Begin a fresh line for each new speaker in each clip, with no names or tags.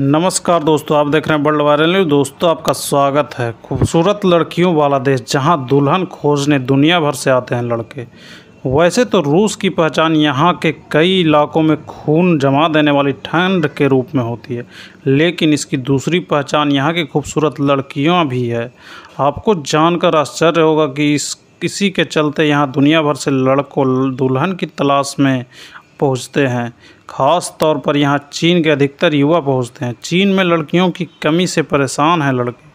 नमस्कार दोस्तों आप देख रहे हैं वर्ल्ड वायरल न्यूज दोस्तों आपका स्वागत है खूबसूरत लड़कियों वाला देश जहां दुल्हन खोजने दुनिया भर से आते हैं लड़के वैसे तो रूस की पहचान यहाँ के कई इलाकों में खून जमा देने वाली ठंड के रूप में होती है लेकिन इसकी दूसरी पहचान यहाँ की खूबसूरत लड़कियाँ भी है आपको जानकर आश्चर्य होगा कि इस किसी के चलते यहाँ दुनिया भर से लड़कों दुल्हन की तलाश में पहुंचते हैं ख़ास तौर पर यहाँ चीन के अधिकतर युवा पहुंचते हैं चीन में लड़कियों की कमी से परेशान हैं लड़के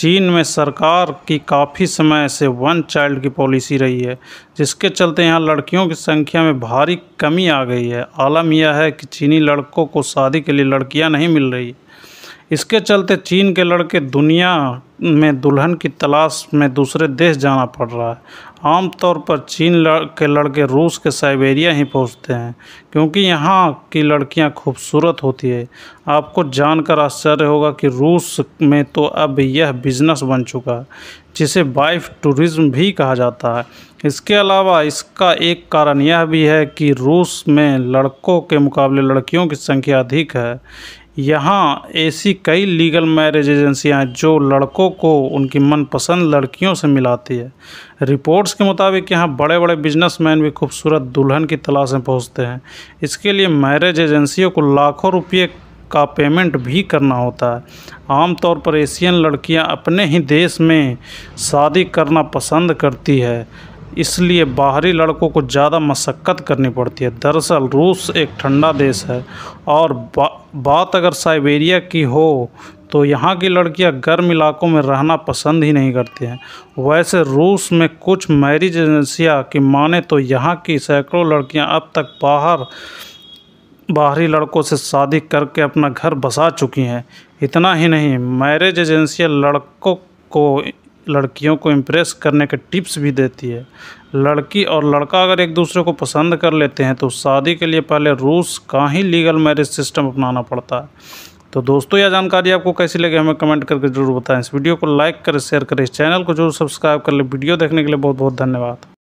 चीन में सरकार की काफ़ी समय से वन चाइल्ड की पॉलिसी रही है जिसके चलते यहाँ लड़कियों की संख्या में भारी कमी आ गई है आलम यह है कि चीनी लड़कों को शादी के लिए लड़कियाँ नहीं मिल रही इसके चलते चीन के लड़के दुनिया में दुल्हन की तलाश में दूसरे देश जाना पड़ रहा है आमतौर पर चीन लड़, के लड़के रूस के साइबेरिया ही पहुंचते हैं क्योंकि यहाँ की लड़कियाँ खूबसूरत होती है आपको जानकर आश्चर्य होगा कि रूस में तो अब यह बिजनेस बन चुका है जिसे वाइफ टूरिज्म भी कहा जाता है इसके अलावा इसका एक कारण यह भी है कि रूस में लड़कों के मुकाबले लड़कियों की संख्या अधिक है यहाँ ऐसी कई लीगल मैरिज एजेंसियाँ हैं जो लड़कों को उनकी मनपसंद लड़कियों से मिलाती है रिपोर्ट्स के मुताबिक यहाँ बड़े बड़े बिजनेसमैन भी खूबसूरत दुल्हन की तलाश में पहुँचते हैं इसके लिए मैरिज एजेंसियों को लाखों रुपये का पेमेंट भी करना होता है आमतौर पर एशियन लड़कियाँ अपने ही देश में शादी करना पसंद करती है इसलिए बाहरी लड़कों को ज़्यादा मशक्क़त करनी पड़ती है दरअसल रूस एक ठंडा देश है और बा, बात अगर साइबेरिया की हो तो यहाँ की लड़कियाँ गर्म इलाकों में रहना पसंद ही नहीं करती हैं वैसे रूस में कुछ मैरिज एजेंसियाँ की माने तो यहाँ की सैकड़ों लड़कियाँ अब तक बाहर बाहरी लड़कों से शादी करके अपना घर बसा चुकी हैं इतना ही नहीं मैरिज एजेंसियाँ लड़कों को लड़कियों को इम्प्रेस करने के टिप्स भी देती है लड़की और लड़का अगर एक दूसरे को पसंद कर लेते हैं तो शादी के लिए पहले रूस का ही लीगल मैरिज सिस्टम अपनाना पड़ता है तो दोस्तों यह जानकारी आपको कैसी लगी हमें कमेंट करके जरूर बताएं इस वीडियो को लाइक करें शेयर करें इस चैनल को जरूर सब्सक्राइब कर लें वीडियो देखने के लिए बहुत बहुत धन्यवाद